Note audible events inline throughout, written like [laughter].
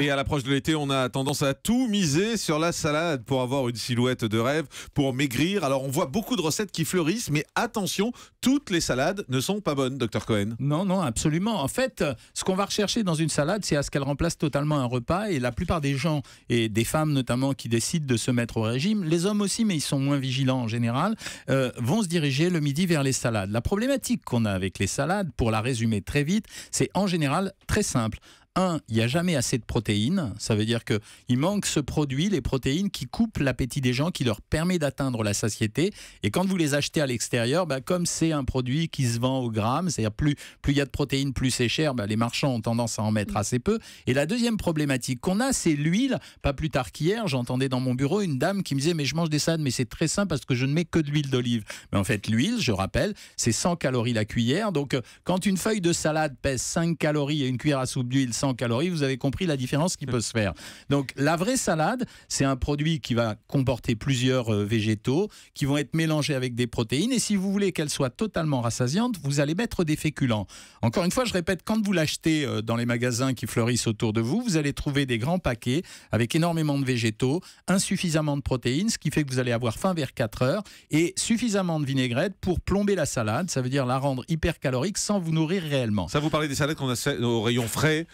Et à l'approche de l'été, on a tendance à tout miser sur la salade pour avoir une silhouette de rêve, pour maigrir. Alors on voit beaucoup de recettes qui fleurissent, mais attention, toutes les salades ne sont pas bonnes, docteur Cohen. Non, non, absolument. En fait, ce qu'on va rechercher dans une salade, c'est à ce qu'elle remplace totalement un repas. Et la plupart des gens, et des femmes notamment, qui décident de se mettre au régime, les hommes aussi, mais ils sont moins vigilants en général, euh, vont se diriger le midi vers les salades. La problématique qu'on a avec les salades, pour la résumer très vite, c'est en général très simple un, il n'y a jamais assez de protéines. Ça veut dire qu'il manque ce produit, les protéines, qui coupent l'appétit des gens, qui leur permet d'atteindre la satiété. Et quand vous les achetez à l'extérieur, bah, comme c'est un produit qui se vend au gramme, c'est-à-dire plus il y a de protéines, plus c'est cher, bah, les marchands ont tendance à en mettre mm. assez peu. Et la deuxième problématique qu'on a, c'est l'huile. Pas plus tard qu'hier, j'entendais dans mon bureau une dame qui me disait, mais je mange des salades, mais c'est très sain parce que je ne mets que de l'huile d'olive. Mais en fait, l'huile, je rappelle, c'est 100 calories la cuillère. Donc, euh, quand une feuille de salade pèse 5 calories et une cuillère à soupe d'huile, calories, vous avez compris la différence qui peut se faire. Donc la vraie salade, c'est un produit qui va comporter plusieurs euh, végétaux qui vont être mélangés avec des protéines. Et si vous voulez qu'elle soit totalement rassasiante, vous allez mettre des féculents. Encore une fois, je répète, quand vous l'achetez euh, dans les magasins qui fleurissent autour de vous, vous allez trouver des grands paquets avec énormément de végétaux, insuffisamment de protéines, ce qui fait que vous allez avoir faim vers 4 heures, et suffisamment de vinaigrette pour plomber la salade, ça veut dire la rendre hyper calorique sans vous nourrir réellement. Ça, vous parle des salades qu'on a au rayon frais,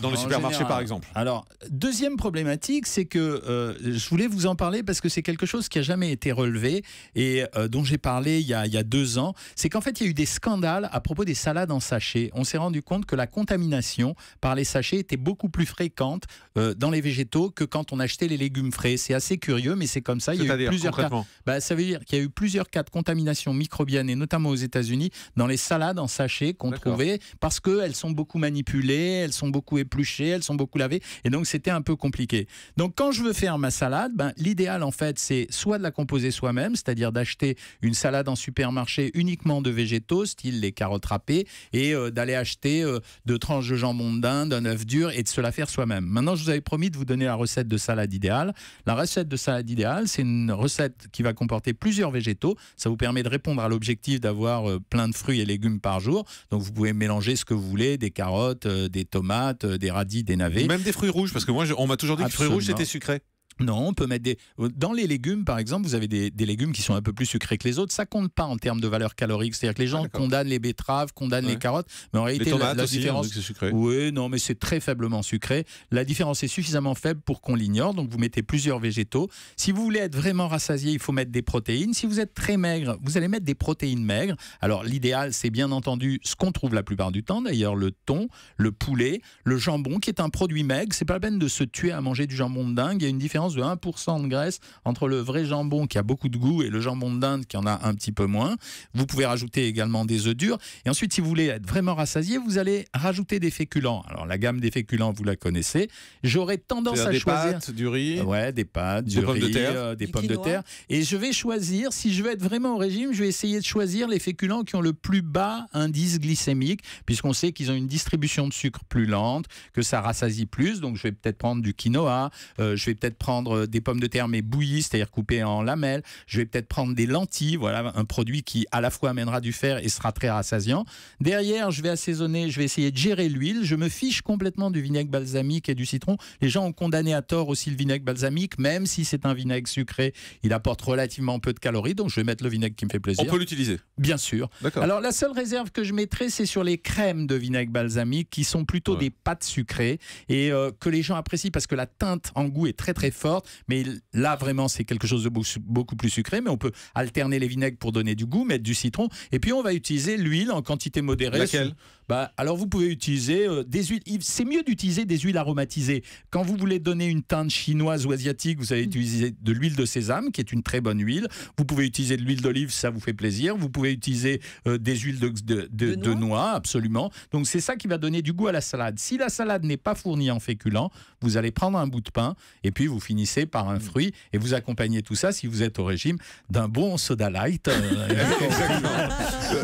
dans, le, supermarché par exemple. Alors, deuxième problématique, c'est que euh, je voulais vous en parler parce que c'est quelque chose qui n'a jamais été relevé et euh, dont j'ai parlé il y, a, il y, a, deux ans. C'est qu'en fait, il y a eu des scandales à propos des salades en sachet. On s'est rendu compte que la contamination par les sachets était beaucoup plus fréquente euh, dans les végétaux que quand on achetait les légumes frais. C'est assez curieux, mais c'est comme ça. Il y a plusieurs cas. Bah, ça veut dire qu'il y a eu plusieurs cas de contamination microbienne et notamment aux États-Unis dans les salades en sachets qu'on trouvait parce qu'elles sont beaucoup manipulées, elles sont beaucoup épluchées, elles sont beaucoup lavées, et donc c'était un peu compliqué. Donc quand je veux faire ma salade, ben, l'idéal en fait c'est soit de la composer soi-même, c'est-à-dire d'acheter une salade en supermarché uniquement de végétaux, style les carottes râpées, et euh, d'aller acheter euh, deux tranches de jambon de dinde, un œuf dur, et de se la faire soi-même. Maintenant je vous avais promis de vous donner la recette de salade idéale. La recette de salade idéale, c'est une recette qui va comporter plusieurs végétaux. Ça vous permet de répondre à l'objectif d'avoir euh, plein de fruits et légumes par jour. Donc vous pouvez mélanger ce que vous voulez, des carottes, des tomates, euh, des radis, des navets. Même des fruits rouges, parce que moi, on m'a toujours dit que les fruits rouges, c'était sucré. Non, on peut mettre des. Dans les légumes, par exemple, vous avez des, légumes qui sont un peu plus sucrés que les autres. Ça compte pas en termes de valeur calorique. C'est-à-dire que les ah, gens condamnent les betteraves, condamnent les carottes, mais en réalité, la, différence. Oui, non, mais c'est très faiblement sucré. La différence est suffisamment faible pour qu'on l'ignore. Donc vous mettez plusieurs végétaux. Si vous voulez être vraiment rassasié, il faut mettre des protéines. Si vous êtes très maigre, vous allez mettre des protéines maigres. Alors l'idéal, c'est bien entendu ce qu'on trouve la plupart du temps. D'ailleurs, le thon, le poulet, le jambon, qui est un produit maigre. C'est pas la peine de se tuer à manger du jambon de dingue. Il y a une différence de 1% de graisse entre le vrai jambon qui a beaucoup de goût et le jambon de dinde qui en a un petit peu moins. Vous pouvez rajouter également des œufs durs. Et ensuite, si vous voulez être vraiment rassasié, vous allez rajouter des féculents. Alors la gamme des féculents, vous la connaissez. J'aurais tendance à des choisir pâtes, du riz, ouais, des pâtes, du riz, des pommes de euh, terre. Et je vais choisir, si je veux être vraiment au régime, je vais essayer de choisir les féculents qui ont le plus bas indice glycémique, puisqu'on sait qu'ils ont une distribution de sucre plus lente, que ça rassasie plus. Donc je vais peut-être prendre du quinoa, euh, je vais peut-être prendre euh, des pommes de terre mais bouillies, c'est-à-dire coupées en lamelles. Je vais peut-être prendre des lentilles, voilà un produit qui à la fois amènera du fer et sera très rassasiant. Derrière, je vais assaisonner, je vais essayer de gérer l'huile. Je me fiche complètement du vinaigre balsamique et du citron. Les gens ont condamné à tort aussi le vinaigre balsamique, même si c'est un vinaigre sucré, il apporte relativement peu de calories. Donc je vais mettre le vinaigre qui me fait plaisir. On peut l'utiliser. Bien sûr. Alors la seule réserve que je mettrais, c'est sur les crèmes de vinaigre balsamique qui sont plutôt des pâtes sucrées et euh, que les gens apprécient parce que la teinte en goût est très très forte mais là, vraiment, c'est quelque chose de beaucoup plus sucré. Mais on peut alterner les vinaigres pour donner du goût, mettre du citron. Et puis, on va utiliser l'huile en quantité modérée. Laquelle bah, Alors, vous pouvez utiliser euh, des huiles. C'est mieux d'utiliser des huiles aromatisées. Quand vous voulez donner une teinte chinoise ou asiatique, vous allez mm. utiliser de l'huile de sésame, qui est une très bonne huile. Vous pouvez utiliser de l'huile d'olive, ça vous fait plaisir. Vous pouvez utiliser euh, des huiles de, de, noix. absolument. Donc, c'est ça qui va donner du goût à la salade. Si la salade n'est pas fournie en féculent, vous allez prendre un bout de pain et puis vous finissez par un mm. fruit et vous accompagnez tout ça, si vous êtes au régime, d'un bon soda light. Euh,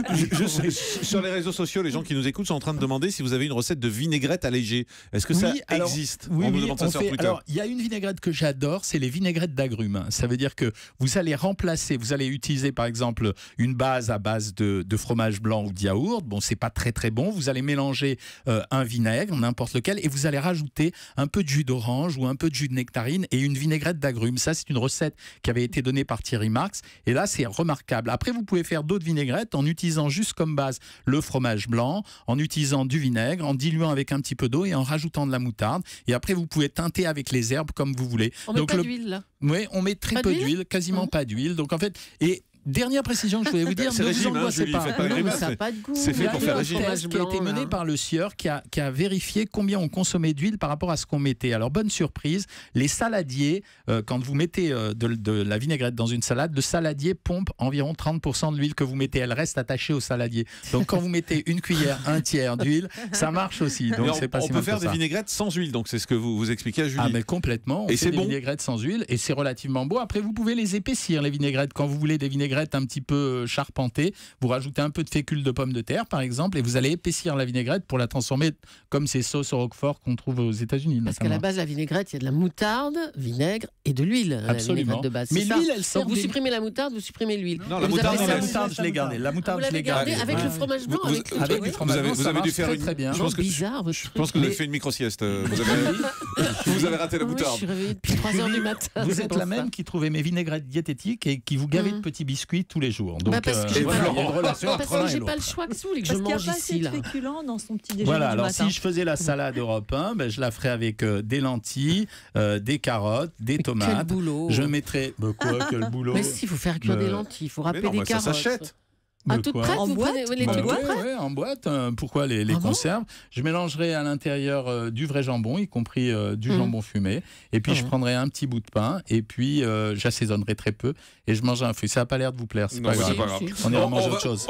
[laughs] euh, sur les réseaux sociaux, les gens qui nous écoutent sont en train de demander si vous avez une recette de vinaigrette allégée. Est-ce que ça existe oui, On demande ça sur Twitter. Alors, il y a une vinaigrette que j'adore, c'est les vinaigrettes d'agrumes. Ça veut dire que vous allez remplacer, vous allez utiliser par exemple une base à base de, fromage blanc ou de yaourt. Bon, c'est pas très très bon. Vous allez mélanger euh, un vinaigre, n'importe lequel, et vous allez rajouter un peu de jus d'orange ou un peu de jus de nectarine et une vinaigrette d'agrumes. Ça, c'est une recette qui avait été donnée par Thierry Marx. Et là, c'est remarquable. Après, vous pouvez faire d'autres vinaigrettes en utilisant juste comme base le fromage blanc, en utilisant du vinaigre, en diluant avec un petit peu d'eau et en rajoutant de la moutarde. Et après, vous pouvez teinter avec les herbes comme vous voulez. On Donc, met pas le... d'huile, Oui, on met très peu d'huile, quasiment hum. pas d'huile. Donc, en fait, et Dernière précision que je voulais vous dire, ne vous hein, pas. ça pas de goût. C'est fait pour faire test qui a été mené par le sieur qui a, vérifié combien on consommait d'huile par rapport à ce qu'on mettait. Alors, bonne surprise, les saladiers, euh, quand vous mettez euh, de, la vinaigrette dans une salade, le saladier pompe environ 30% de l'huile que vous mettez. Elle reste attachée au saladier. Donc, quand vous mettez une cuillère, un tiers d'huile, ça marche aussi. Donc, on, pas on peut faire des vinaigrettes sans huile, donc c'est ce que vous, vous expliquez à Julie. Ah, mais complètement. On et c'est bon. Des vinaigrettes sans huile et c'est relativement beau. Après, vous pouvez les épaissir, les vinaigrettes, quand vous voulez des vinaigrettes un petit peu euh, charpentée. Vous rajoutez un peu de fécule de pomme de terre, par exemple, et vous allez épaissir la vinaigrette pour la transformer comme ces sauces au roquefort qu'on trouve aux États-Unis. Parce qu'à la base, la vinaigrette, il y a de la moutarde, vinaigre et de l'huile. Absolument. De base. Mais l'huile, elle sort. vous supprimez la moutarde, vous supprimez l'huile. Non, la moutarde, je l'ai gardée. La moutarde, je l'ai gardée. Avec le fromage blanc, avec, avez, vous avez dû faire très, une... Je pense que, bizarre, je pense que vous avez fait une micro-sieste. [laughs] Vous avez... raté la ah moutarde. je suis réveillée depuis 3 h du matin. Vous êtes la même qui trouvait mes vinaigrettes diététiques et qui vous gavez mmh. de petits biscuits biscuits tous les jours. Bah, Donc, bah parce que euh, voilà, le y parce qu'il n'y pas le choix que vous que je mange ici. Là. dans son petit déjeuner. Voilà, alors si je faisais la salade Europe 1, ben, je la ferais avec euh, des lentilles, euh, des carottes, des tomates. Quel boulot Je mettrais. Mais quoi, quel boulot Mais si, il faut faire cuire des lentilles, il faut râper des mais carottes. Ça s'achète en boîte les en boîte. pourquoi les, ah conserves Je mélangerai à l'intérieur euh, du vrai jambon, y compris euh, du mmh. jambon fumé. Et puis, ah je prendrai un petit bout de pain. Et puis, euh, j'assaisonnerai très peu. Et je mangerai un fruit. Ça n'a pas l'air de vous plaire. C'est pas, grave. On ira manger autre chose.